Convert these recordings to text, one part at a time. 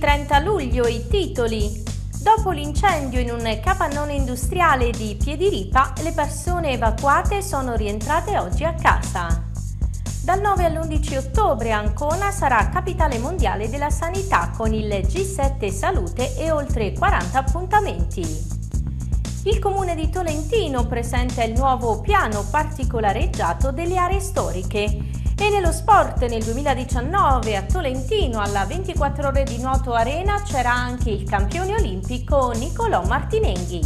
30 luglio i titoli. Dopo l'incendio in un capannone industriale di Piediripa, le persone evacuate sono rientrate oggi a casa. Dal 9 all'11 ottobre Ancona sarà capitale mondiale della sanità con il G7 Salute e oltre 40 appuntamenti. Il comune di Tolentino presenta il nuovo piano particolareggiato delle aree storiche. E nello sport nel 2019 a Tolentino alla 24 ore di nuoto arena c'era anche il campione olimpico Nicolò Martinenghi.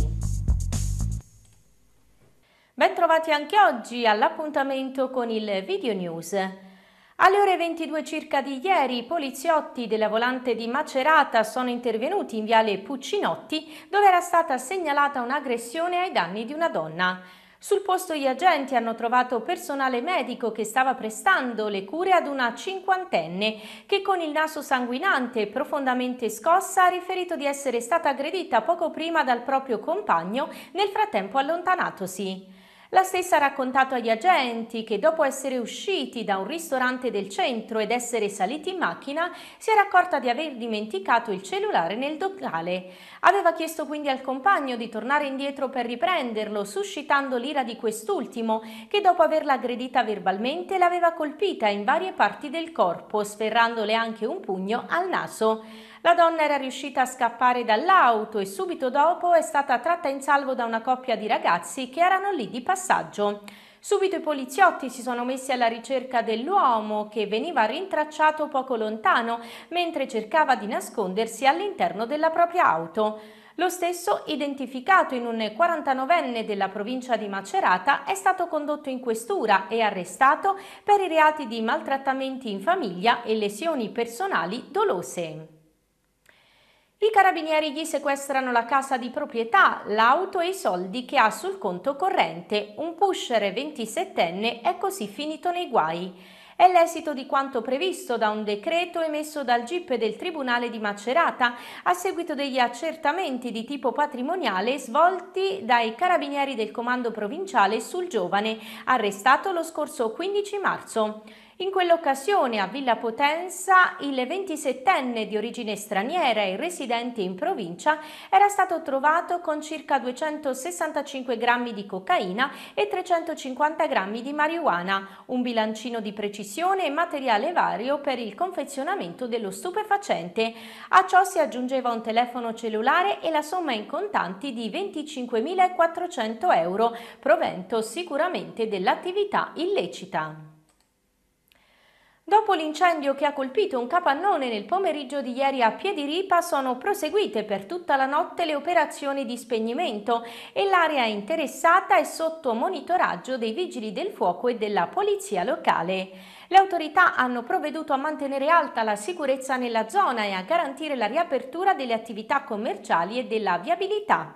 Bentrovati anche oggi all'appuntamento con il Video News. Alle ore 22 circa di ieri i poliziotti della volante di Macerata sono intervenuti in viale Puccinotti dove era stata segnalata un'aggressione ai danni di una donna. Sul posto gli agenti hanno trovato personale medico che stava prestando le cure ad una cinquantenne che con il naso sanguinante e profondamente scossa ha riferito di essere stata aggredita poco prima dal proprio compagno nel frattempo allontanatosi. La stessa ha raccontato agli agenti che dopo essere usciti da un ristorante del centro ed essere saliti in macchina si era accorta di aver dimenticato il cellulare nel locale. Aveva chiesto quindi al compagno di tornare indietro per riprenderlo, suscitando l'ira di quest'ultimo che dopo averla aggredita verbalmente l'aveva colpita in varie parti del corpo, sferrandole anche un pugno al naso. La donna era riuscita a scappare dall'auto e subito dopo è stata tratta in salvo da una coppia di ragazzi che erano lì di passaggio. Subito i poliziotti si sono messi alla ricerca dell'uomo che veniva rintracciato poco lontano mentre cercava di nascondersi all'interno della propria auto. Lo stesso, identificato in un 49enne della provincia di Macerata, è stato condotto in questura e arrestato per i reati di maltrattamenti in famiglia e lesioni personali dolose. I carabinieri gli sequestrano la casa di proprietà, l'auto e i soldi che ha sul conto corrente. Un pushere 27enne è così finito nei guai. È l'esito di quanto previsto da un decreto emesso dal GIP del Tribunale di Macerata a seguito degli accertamenti di tipo patrimoniale svolti dai carabinieri del Comando Provinciale sul giovane, arrestato lo scorso 15 marzo. In quell'occasione a Villa Potenza il 27enne di origine straniera e residente in provincia era stato trovato con circa 265 grammi di cocaina e 350 grammi di marijuana, un bilancino di precisione e materiale vario per il confezionamento dello stupefacente. A ciò si aggiungeva un telefono cellulare e la somma in contanti di 25.400 euro, provento sicuramente dell'attività illecita. Dopo l'incendio che ha colpito un capannone nel pomeriggio di ieri a Piediripa sono proseguite per tutta la notte le operazioni di spegnimento e l'area interessata è sotto monitoraggio dei vigili del fuoco e della polizia locale. Le autorità hanno provveduto a mantenere alta la sicurezza nella zona e a garantire la riapertura delle attività commerciali e della viabilità.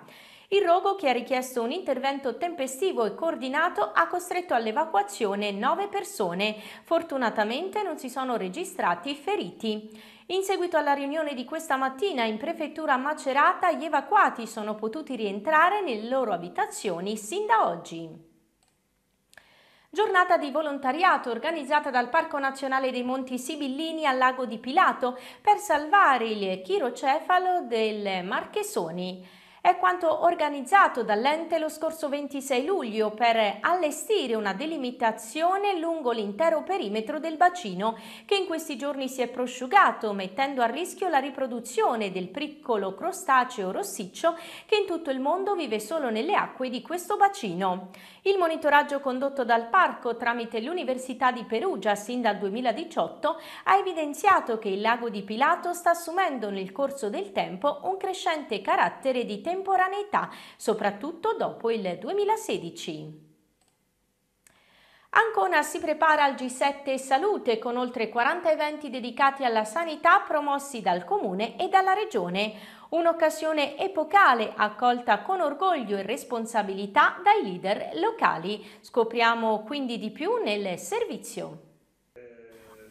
Il rogo che ha richiesto un intervento tempestivo e coordinato ha costretto all'evacuazione 9 persone. Fortunatamente non si sono registrati feriti. In seguito alla riunione di questa mattina in prefettura Macerata gli evacuati sono potuti rientrare nelle loro abitazioni sin da oggi. Giornata di volontariato organizzata dal Parco Nazionale dei Monti Sibillini al lago di Pilato per salvare il chirocefalo del Marchesoni è quanto organizzato dall'ente lo scorso 26 luglio per allestire una delimitazione lungo l'intero perimetro del bacino che in questi giorni si è prosciugato mettendo a rischio la riproduzione del piccolo crostaceo rossiccio che in tutto il mondo vive solo nelle acque di questo bacino. Il monitoraggio condotto dal parco tramite l'Università di Perugia sin dal 2018 ha evidenziato che il lago di Pilato sta assumendo nel corso del tempo un crescente carattere di temperatura contemporaneità, soprattutto dopo il 2016. Ancona si prepara al G7 Salute con oltre 40 eventi dedicati alla sanità promossi dal Comune e dalla Regione. Un'occasione epocale accolta con orgoglio e responsabilità dai leader locali. Scopriamo quindi di più nel servizio.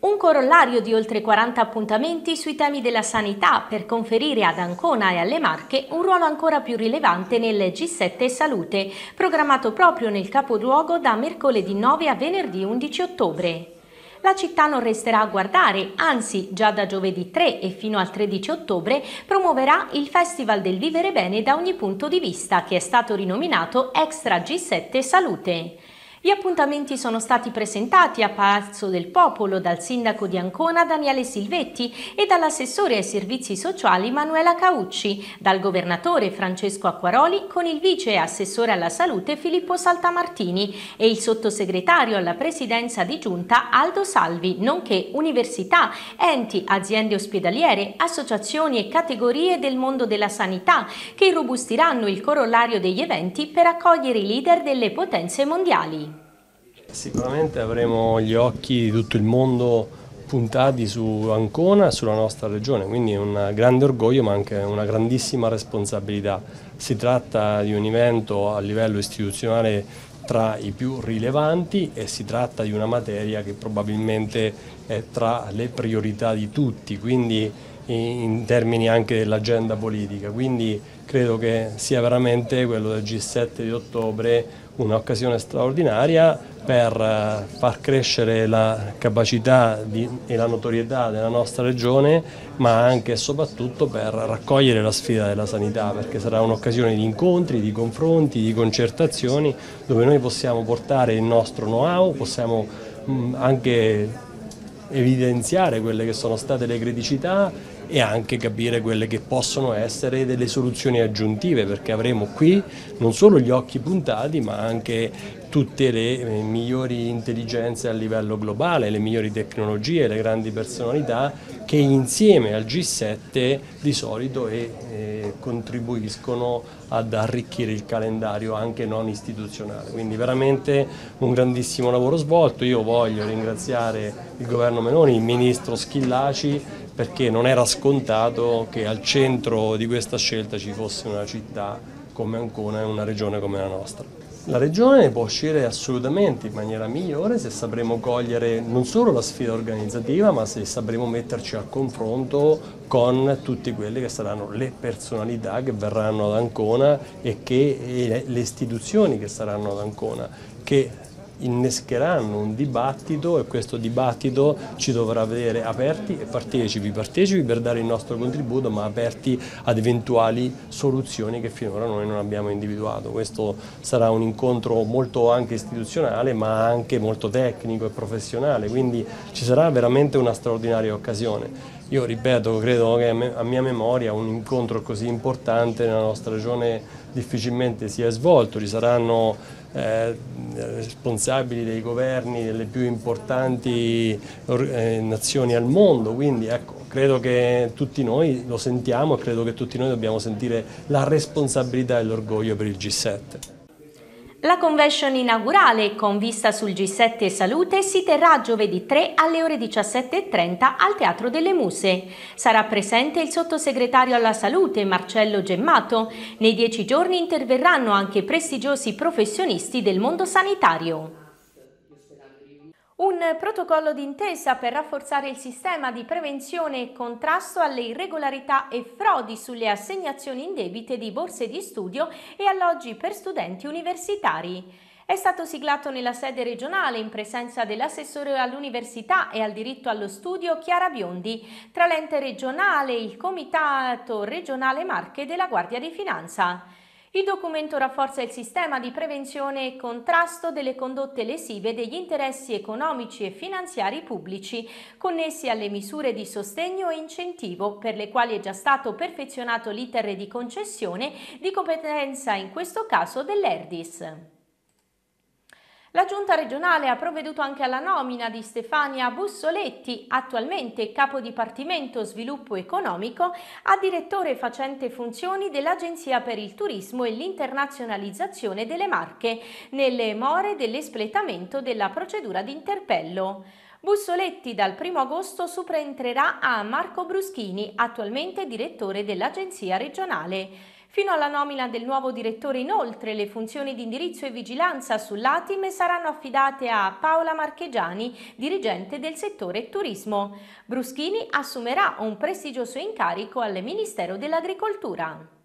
Un corollario di oltre 40 appuntamenti sui temi della sanità per conferire ad Ancona e alle Marche un ruolo ancora più rilevante nel G7 Salute, programmato proprio nel capoluogo da mercoledì 9 a venerdì 11 ottobre. La città non resterà a guardare, anzi già da giovedì 3 e fino al 13 ottobre promuoverà il Festival del Vivere Bene da ogni punto di vista che è stato rinominato Extra G7 Salute. Gli appuntamenti sono stati presentati a Palazzo del Popolo dal sindaco di Ancona Daniele Silvetti e dall'assessore ai servizi sociali Manuela Caucci, dal governatore Francesco Acquaroli con il vice assessore alla salute Filippo Saltamartini e il sottosegretario alla presidenza di giunta Aldo Salvi, nonché università, enti, aziende ospedaliere, associazioni e categorie del mondo della sanità che irrobustiranno il corollario degli eventi per accogliere i leader delle potenze mondiali. Sicuramente avremo gli occhi di tutto il mondo puntati su Ancona e sulla nostra regione, quindi è un grande orgoglio ma anche una grandissima responsabilità. Si tratta di un evento a livello istituzionale tra i più rilevanti e si tratta di una materia che probabilmente è tra le priorità di tutti, quindi in termini anche dell'agenda politica, quindi credo che sia veramente quello del G7 di ottobre un'occasione straordinaria per eh, far crescere la capacità di, e la notorietà della nostra regione, ma anche e soprattutto per raccogliere la sfida della sanità, perché sarà un'occasione di incontri, di confronti, di concertazioni, dove noi possiamo portare il nostro know-how, possiamo mm, anche evidenziare quelle che sono state le criticità e anche capire quelle che possono essere delle soluzioni aggiuntive perché avremo qui non solo gli occhi puntati ma anche tutte le eh, migliori intelligenze a livello globale, le migliori tecnologie, le grandi personalità che insieme al G7 di solito e, e eh, contribuiscono ad arricchire il calendario anche non istituzionale. Quindi veramente un grandissimo lavoro svolto. Io voglio ringraziare il governo Meloni, il ministro Schillaci perché non era scontato che al centro di questa scelta ci fosse una città come Ancona e una regione come la nostra. La regione può uscire assolutamente in maniera migliore se sapremo cogliere non solo la sfida organizzativa, ma se sapremo metterci a confronto con tutte quelle che saranno le personalità che verranno ad Ancona e, che, e le istituzioni che saranno ad Ancona, che innescheranno un dibattito e questo dibattito ci dovrà vedere aperti e partecipi, partecipi per dare il nostro contributo ma aperti ad eventuali soluzioni che finora noi non abbiamo individuato. Questo sarà un incontro molto anche istituzionale ma anche molto tecnico e professionale, quindi ci sarà veramente una straordinaria occasione. Io ripeto, credo che a mia memoria un incontro così importante nella nostra regione difficilmente si è svolto, ci saranno eh, responsabili dei governi delle più importanti eh, nazioni al mondo, quindi ecco, credo che tutti noi lo sentiamo e credo che tutti noi dobbiamo sentire la responsabilità e l'orgoglio per il G7. La convention inaugurale con vista sul G7 Salute si terrà giovedì 3 alle ore 17.30 al Teatro delle Muse. Sarà presente il sottosegretario alla salute Marcello Gemmato. Nei dieci giorni interverranno anche prestigiosi professionisti del mondo sanitario. Un protocollo d'intesa per rafforzare il sistema di prevenzione e contrasto alle irregolarità e frodi sulle assegnazioni indebite di borse di studio e alloggi per studenti universitari. È stato siglato nella sede regionale in presenza dell'assessore all'università e al diritto allo studio Chiara Biondi, tra l'ente regionale e il Comitato regionale Marche della Guardia di Finanza. Il documento rafforza il sistema di prevenzione e contrasto delle condotte lesive degli interessi economici e finanziari pubblici connessi alle misure di sostegno e incentivo per le quali è già stato perfezionato l'iter di concessione di competenza in questo caso dell'ERDIS. La giunta regionale ha provveduto anche alla nomina di Stefania Bussoletti, attualmente capo dipartimento sviluppo economico, a direttore facente funzioni dell'Agenzia per il turismo e l'internazionalizzazione delle Marche, nelle more dell'espletamento della procedura di interpello. Bussoletti dal 1 agosto subentrerà a Marco Bruschini, attualmente direttore dell'Agenzia regionale. Fino alla nomina del nuovo direttore inoltre le funzioni di indirizzo e vigilanza sull'ATIM saranno affidate a Paola Marchegiani, dirigente del settore turismo. Bruschini assumerà un prestigioso incarico al Ministero dell'Agricoltura.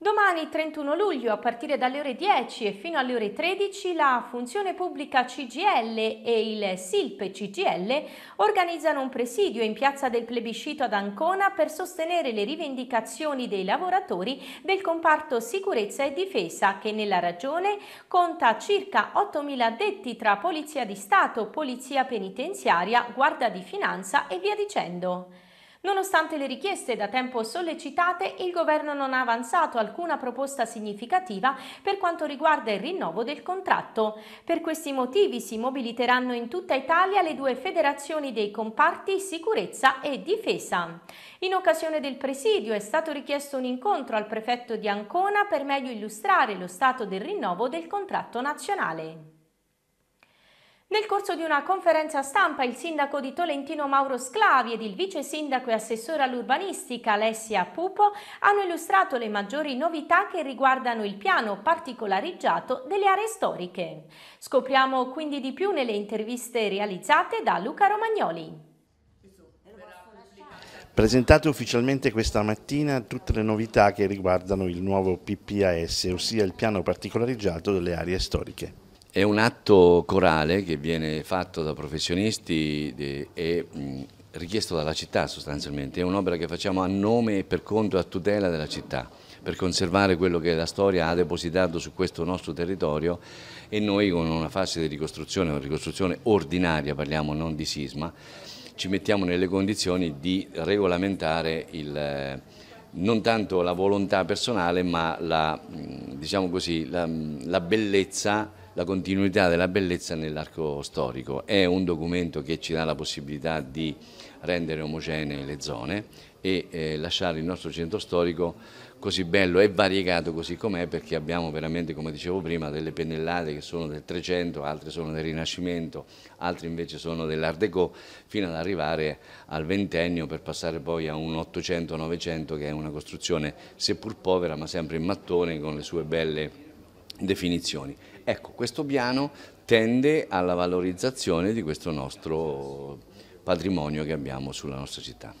Domani 31 luglio a partire dalle ore 10 e fino alle ore 13 la Funzione Pubblica CGL e il SILP CGL organizzano un presidio in piazza del plebiscito ad Ancona per sostenere le rivendicazioni dei lavoratori del comparto sicurezza e difesa che nella regione conta circa 8.000 addetti tra Polizia di Stato, Polizia Penitenziaria, Guarda di Finanza e via dicendo. Nonostante le richieste da tempo sollecitate, il governo non ha avanzato alcuna proposta significativa per quanto riguarda il rinnovo del contratto. Per questi motivi si mobiliteranno in tutta Italia le due federazioni dei comparti sicurezza e difesa. In occasione del presidio è stato richiesto un incontro al prefetto di Ancona per meglio illustrare lo stato del rinnovo del contratto nazionale. Nel corso di una conferenza stampa il sindaco di Tolentino Mauro Sclavi ed il vice sindaco e assessore all'urbanistica Alessia Pupo hanno illustrato le maggiori novità che riguardano il piano particolarizzato delle aree storiche. Scopriamo quindi di più nelle interviste realizzate da Luca Romagnoli. Presentate ufficialmente questa mattina tutte le novità che riguardano il nuovo PPAS, ossia il piano particolarizzato delle aree storiche. È un atto corale che viene fatto da professionisti e richiesto dalla città sostanzialmente, è un'opera che facciamo a nome e per conto a tutela della città, per conservare quello che la storia ha depositato su questo nostro territorio e noi con una fase di ricostruzione, una ricostruzione ordinaria, parliamo non di sisma, ci mettiamo nelle condizioni di regolamentare il, eh, non tanto la volontà personale ma la, diciamo così, la, la bellezza la continuità della bellezza nell'arco storico. È un documento che ci dà la possibilità di rendere omogenee le zone e eh, lasciare il nostro centro storico così bello e variegato così com'è perché abbiamo veramente, come dicevo prima, delle pennellate che sono del 300, altre sono del Rinascimento, altre invece sono dell'Art Deco, fino ad arrivare al ventennio per passare poi a un 800-900 che è una costruzione seppur povera ma sempre in mattone con le sue belle definizioni. Ecco, questo piano tende alla valorizzazione di questo nostro patrimonio che abbiamo sulla nostra città.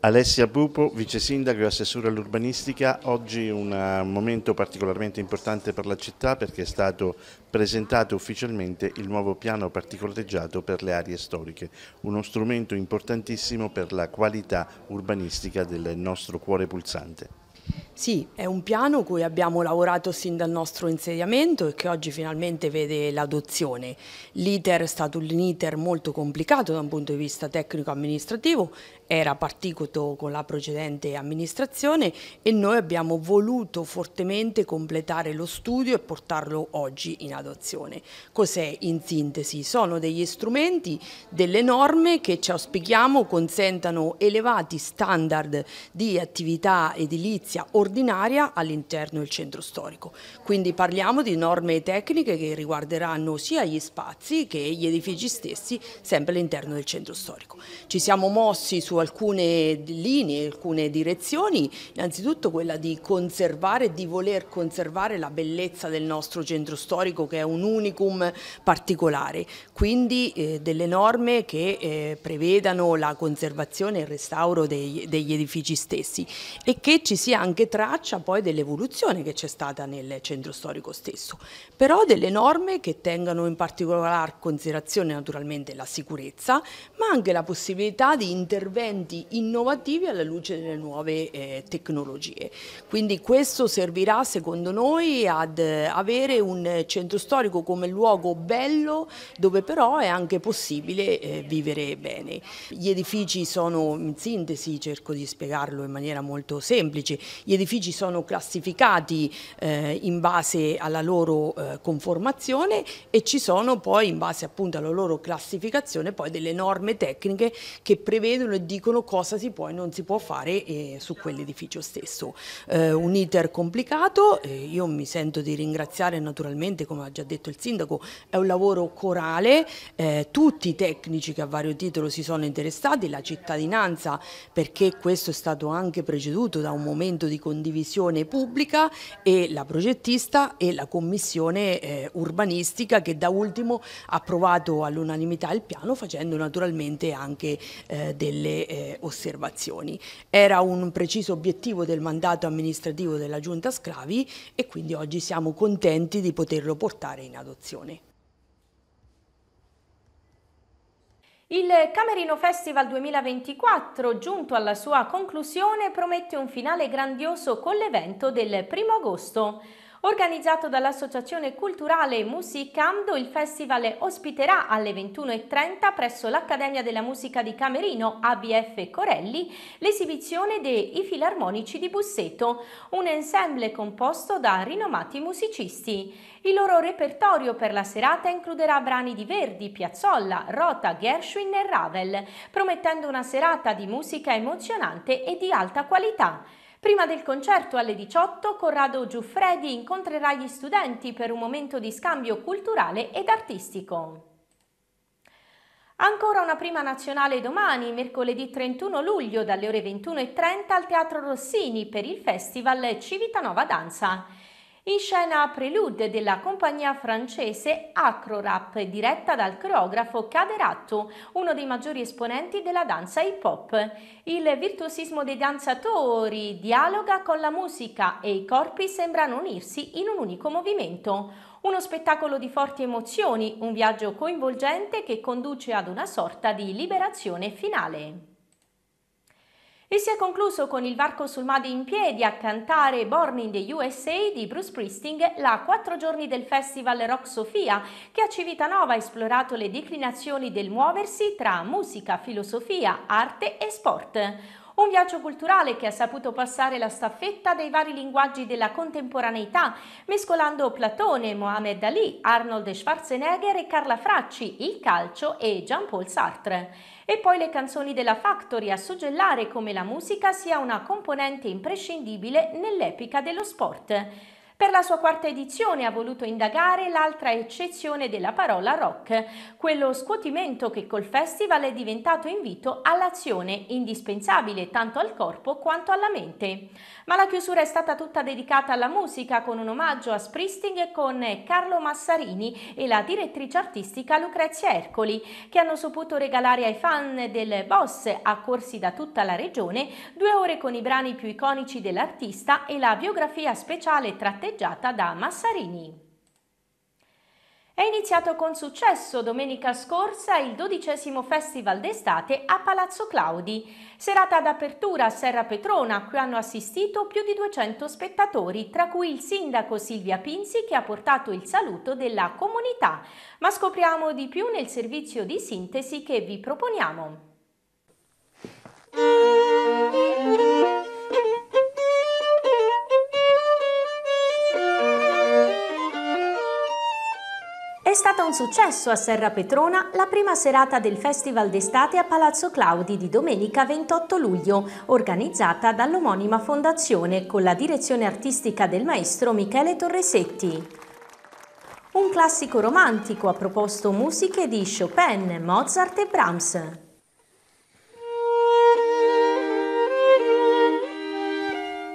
Alessia Bupo, vice sindaco e assessore all'urbanistica, oggi un eh, momento particolarmente importante per la città perché è stato presentato ufficialmente il nuovo piano particolareggiato per le aree storiche, uno strumento importantissimo per la qualità urbanistica del nostro cuore pulsante. Sì, è un piano cui abbiamo lavorato sin dal nostro insediamento e che oggi finalmente vede l'adozione. L'iter è stato un iter molto complicato da un punto di vista tecnico-amministrativo, era partito con la precedente amministrazione e noi abbiamo voluto fortemente completare lo studio e portarlo oggi in adozione. Cos'è in sintesi? Sono degli strumenti, delle norme che ci auspichiamo consentano elevati standard di attività edilizia edilizia ordinaria all'interno del centro storico. Quindi parliamo di norme tecniche che riguarderanno sia gli spazi che gli edifici stessi sempre all'interno del centro storico. Ci siamo mossi su alcune linee, alcune direzioni, innanzitutto quella di conservare, di voler conservare la bellezza del nostro centro storico che è un unicum particolare, quindi eh, delle norme che eh, prevedano la conservazione e il restauro dei, degli edifici stessi e che ci sia anche anche traccia poi dell'evoluzione che c'è stata nel centro storico stesso, però delle norme che tengano in particolare considerazione naturalmente la sicurezza, ma anche la possibilità di interventi innovativi alla luce delle nuove eh, tecnologie. Quindi questo servirà secondo noi ad eh, avere un centro storico come luogo bello dove però è anche possibile eh, vivere bene. Gli edifici sono in sintesi, cerco di spiegarlo in maniera molto semplice, gli edifici sono classificati eh, in base alla loro eh, conformazione e ci sono poi in base appunto alla loro classificazione poi delle norme tecniche che prevedono e dicono cosa si può e non si può fare eh, su quell'edificio stesso. Eh, un iter complicato, eh, io mi sento di ringraziare naturalmente come ha già detto il sindaco, è un lavoro corale, eh, tutti i tecnici che a vario titolo si sono interessati, la cittadinanza perché questo è stato anche preceduto da un momento documento di condivisione pubblica e la progettista e la commissione eh, urbanistica che da ultimo ha approvato all'unanimità il piano facendo naturalmente anche eh, delle eh, osservazioni. Era un preciso obiettivo del mandato amministrativo della Giunta Sclavi e quindi oggi siamo contenti di poterlo portare in adozione. Il Camerino Festival 2024, giunto alla sua conclusione, promette un finale grandioso con l'evento del primo agosto. Organizzato dall'Associazione Culturale Musicando, il festival ospiterà alle 21.30 presso l'Accademia della Musica di Camerino ABF Corelli l'esibizione dei Filarmonici di Busseto, un ensemble composto da rinomati musicisti. Il loro repertorio per la serata includerà brani di Verdi, Piazzolla, Rota, Gershwin e Ravel, promettendo una serata di musica emozionante e di alta qualità. Prima del concerto alle 18 Corrado Giuffredi incontrerà gli studenti per un momento di scambio culturale ed artistico. Ancora una prima nazionale domani, mercoledì 31 luglio dalle ore 21.30 al Teatro Rossini per il Festival Civitanova Danza. In scena Prelude della compagnia francese Acrorap, diretta dal coreografo Caderatto, uno dei maggiori esponenti della danza hip hop. Il virtuosismo dei danzatori dialoga con la musica e i corpi sembrano unirsi in un unico movimento. Uno spettacolo di forti emozioni, un viaggio coinvolgente che conduce ad una sorta di liberazione finale. E si è concluso con il varco sul Made in piedi a cantare Born in the USA di Bruce Priesting la quattro giorni del festival Rock Sofia, che a Civitanova ha esplorato le declinazioni del muoversi tra musica, filosofia, arte e sport. Un viaggio culturale che ha saputo passare la staffetta dei vari linguaggi della contemporaneità, mescolando Platone, Mohamed Ali, Arnold Schwarzenegger e Carla Fracci, il calcio e Jean-Paul Sartre. E poi le canzoni della Factory a suggellare come la musica sia una componente imprescindibile nell'epica dello sport. Per la sua quarta edizione ha voluto indagare l'altra eccezione della parola rock, quello scuotimento che col festival è diventato invito all'azione, indispensabile tanto al corpo quanto alla mente. Ma la chiusura è stata tutta dedicata alla musica con un omaggio a Springsteen con Carlo Massarini e la direttrice artistica Lucrezia Ercoli, che hanno saputo regalare ai fan del Boss, accorsi da tutta la regione, due ore con i brani più iconici dell'artista e la biografia speciale trattata palleggiata da Massarini. È iniziato con successo domenica scorsa il dodicesimo Festival d'estate a Palazzo Claudi. Serata d'apertura a Serra Petrona, a cui hanno assistito più di 200 spettatori, tra cui il sindaco Silvia Pinzi che ha portato il saluto della comunità. Ma scopriamo di più nel servizio di sintesi che vi proponiamo. stata un successo a Serra Petrona la prima serata del Festival d'estate a Palazzo Claudi di domenica 28 luglio, organizzata dall'omonima fondazione con la direzione artistica del maestro Michele Torresetti. Un classico romantico ha proposto musiche di Chopin, Mozart e Brahms.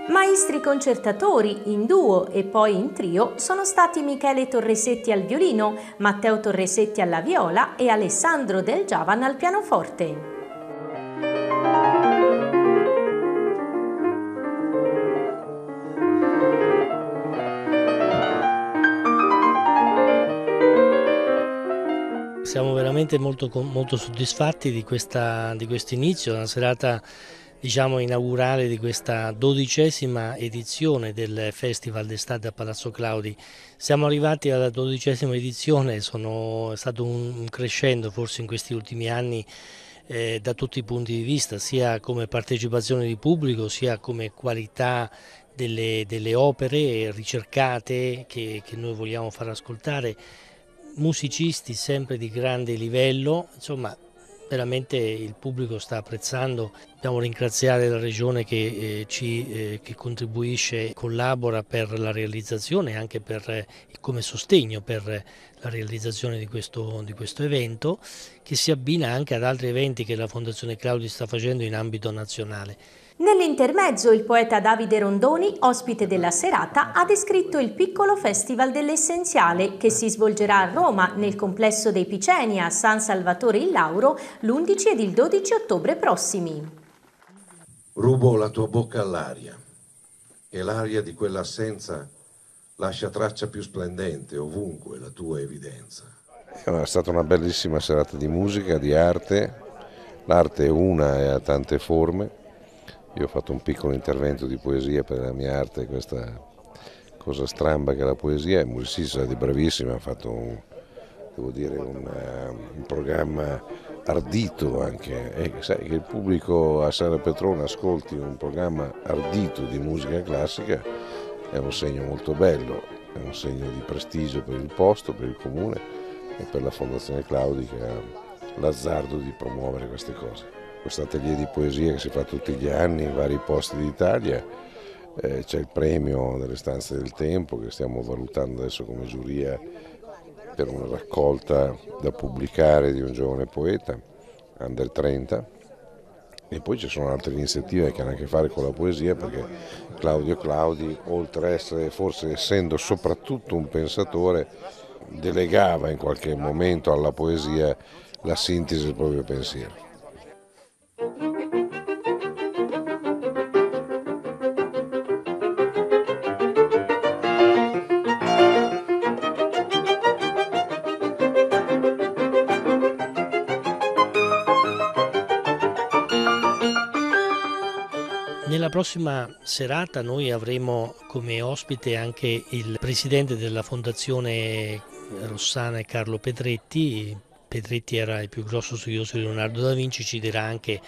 Maestri concertatori in duo e poi in trio sono stati Michele Torresetti al violino, Matteo Torresetti alla viola e Alessandro Del Giavan al pianoforte. Siamo veramente molto, molto soddisfatti di, questa, di questo inizio, una serata diciamo, inaugurale di questa dodicesima edizione del Festival d'estate a Palazzo Claudi. Siamo arrivati alla dodicesima edizione, sono, è stato un crescendo forse in questi ultimi anni eh, da tutti i punti di vista, sia come partecipazione di pubblico, sia come qualità delle, delle opere ricercate che, che noi vogliamo far ascoltare musicisti sempre di grande livello, insomma veramente il pubblico sta apprezzando. Dobbiamo ringraziare la Regione che, eh, ci, eh, che contribuisce e collabora per la realizzazione e anche per, eh, come sostegno per la realizzazione di questo, di questo, evento che si abbina anche ad altri eventi che la Fondazione Claudi sta facendo in ambito nazionale. Nell'intermezzo il poeta Davide Rondoni, ospite della serata, ha descritto il piccolo Festival dell'Essenziale che si svolgerà a Roma nel complesso dei Piceni a San Salvatore in Lauro l'11 ed il 12 ottobre prossimi. Rubo la tua bocca all'aria e l'aria di quell'assenza lascia traccia più splendente ovunque la tua evidenza. È stata una bellissima serata di musica, di arte, l'arte è una e ha tante forme io ho fatto un piccolo intervento di poesia per la mia arte, questa cosa stramba che è la poesia, il musicista è bravissimo, ha fatto un, dire, una, eh, un, programma ardito anche, e sai che il pubblico a Sara Petrone ascolti un programma ardito di musica classica è un segno molto bello, è un segno di prestigio per il posto, per il comune e per la Fondazione Claudi che ha l'azzardo di promuovere queste cose questo atelier di poesia che si fa tutti gli anni in vari posti d'Italia. Eh, c'è il premio delle stanze del tempo che stiamo valutando adesso come giuria per una raccolta da pubblicare di un giovane poeta, under 30. E poi ci sono altre iniziative che hanno a che fare con la poesia perché Claudio Claudi, oltre a essere, forse essendo soprattutto un pensatore, delegava in qualche momento alla poesia la sintesi del proprio pensiero. prossima serata noi avremo come ospite anche il presidente della fondazione Rossana e Carlo Petretti. Petretti era il più grosso studioso di Leonardo da Vinci, ci dirà anche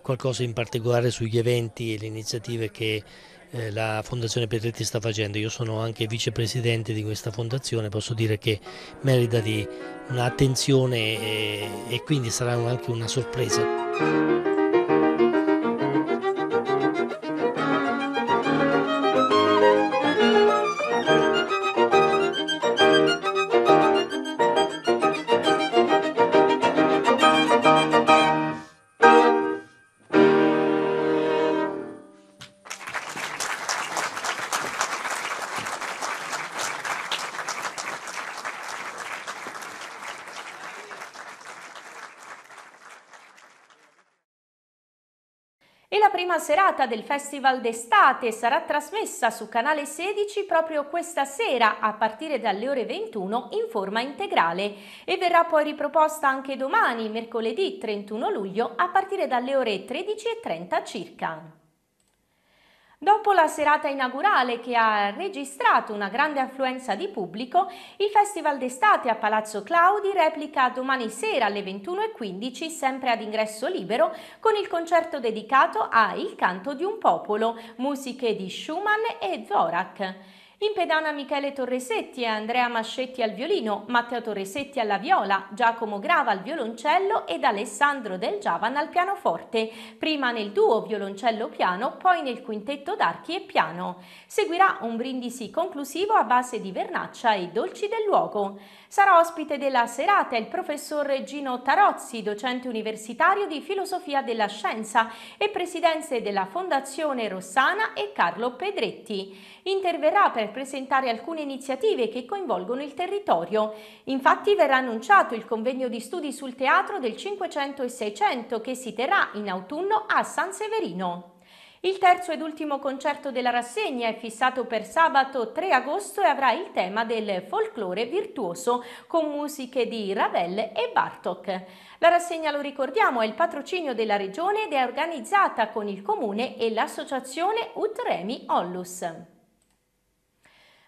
qualcosa in particolare sugli eventi e le iniziative che eh, la Fondazione Petretti sta facendo. Io sono anche vicepresidente di questa fondazione, posso dire che merita di un'attenzione e, eh, e, quindi sarà anche una sorpresa. e la prima serata del Festival d'estate sarà trasmessa su Canale 16 proprio questa sera a partire dalle ore 21 in forma integrale e verrà poi riproposta anche domani, mercoledì 31 luglio, a partire dalle ore 13.30 circa. Dopo la serata inaugurale che ha registrato una grande affluenza di pubblico, il Festival d'estate a Palazzo Claudi replica domani sera alle 21.15 sempre ad ingresso libero con il concerto dedicato a Il canto di un popolo, musiche di Schumann e Zorak. In pedana Michele Torresetti e Andrea Mascetti al violino, Matteo Torresetti alla viola, Giacomo Grava al violoncello ed Alessandro Del Giavan al pianoforte, prima nel duo violoncello-piano, poi nel quintetto d'archi e piano. Seguirà un brindisi conclusivo a base di vernaccia e dolci del luogo. Sarà ospite della serata il professor Gino Tarozzi, docente universitario di filosofia della scienza e presidente della Fondazione Rossana e Carlo Pedretti. Interverrà per presentare alcune iniziative che coinvolgono il territorio. Infatti verrà annunciato il convegno di studi sul teatro del 500 e 600 che si terrà in autunno a San Severino. Il terzo ed ultimo concerto della rassegna è fissato per sabato 3 agosto e avrà il tema del folklore virtuoso con musiche di Ravel e Bartok. La rassegna, lo ricordiamo, è il patrocinio della regione ed è organizzata con il comune e l'associazione Utremi Ollus.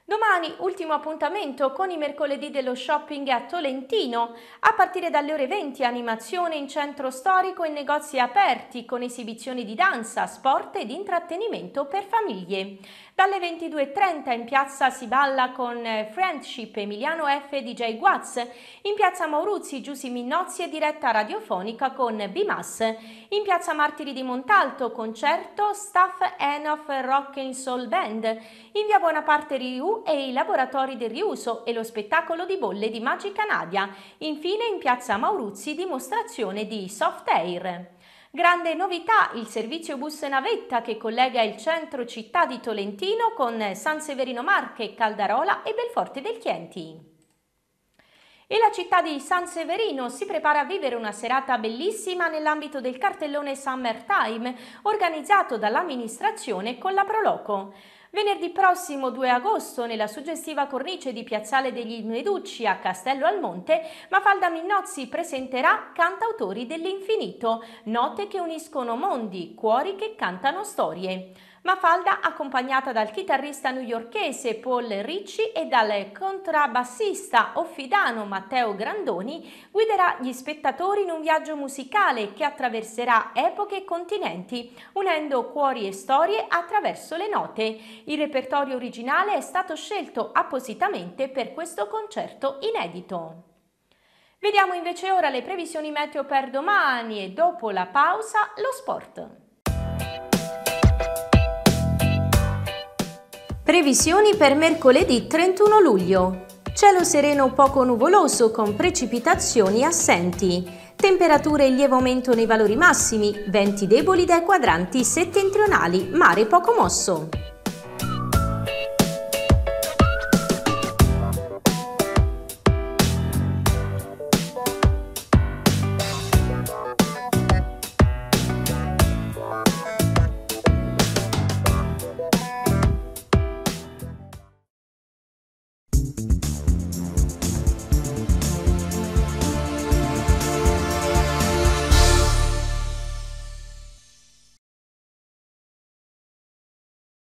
Domani ultimo appuntamento con i mercoledì dello shopping a Tolentino. A partire dalle ore 20 animazione in centro storico e negozi aperti con esibizioni di danza, sport ed intrattenimento per famiglie. Dalle 22.30 in piazza si balla con eh, Friendship Emiliano F e DJ Guaz, in piazza Mauruzzi Giussi Minnozzi e diretta radiofonica con Bimas, in piazza Martiri di Montalto concerto Staff Enough Rock and Soul Band, in via Buonaparte Riu e i laboratori del riuso e lo spettacolo di bolle di Magica Nadia, infine in piazza Mauruzzi dimostrazione di soft air. Grande novità il servizio bus navetta che collega il centro città di Tolentino con San Severino Marche, Caldarola e Belforte del Chienti. E la città di San Severino si prepara a vivere una serata bellissima nell'ambito del cartellone Summertime organizzato dall'amministrazione con la Proloco. Venerdì prossimo 2 agosto nella suggestiva cornice di Piazzale degli Meducci a Castello al Monte, Mafalda Minnozzi presenterà Cantautori dell'Infinito, note che uniscono mondi, cuori che cantano storie. Mafalda accompagnata dal chitarrista newyorkese Paul Ricci e dal contrabbassista offidano Matteo Grandoni guiderà gli spettatori in un viaggio musicale che attraverserà epoche e continenti, unendo cuori e storie attraverso le note. Il repertorio originale è stato scelto appositamente per questo concerto inedito. Vediamo invece ora le previsioni meteo per domani e dopo la pausa lo sport. Previsioni per mercoledì 31 luglio. Cielo sereno poco nuvoloso con precipitazioni assenti. Temperature in lieve aumento nei valori massimi, venti deboli dai quadranti settentrionali, mare poco mosso.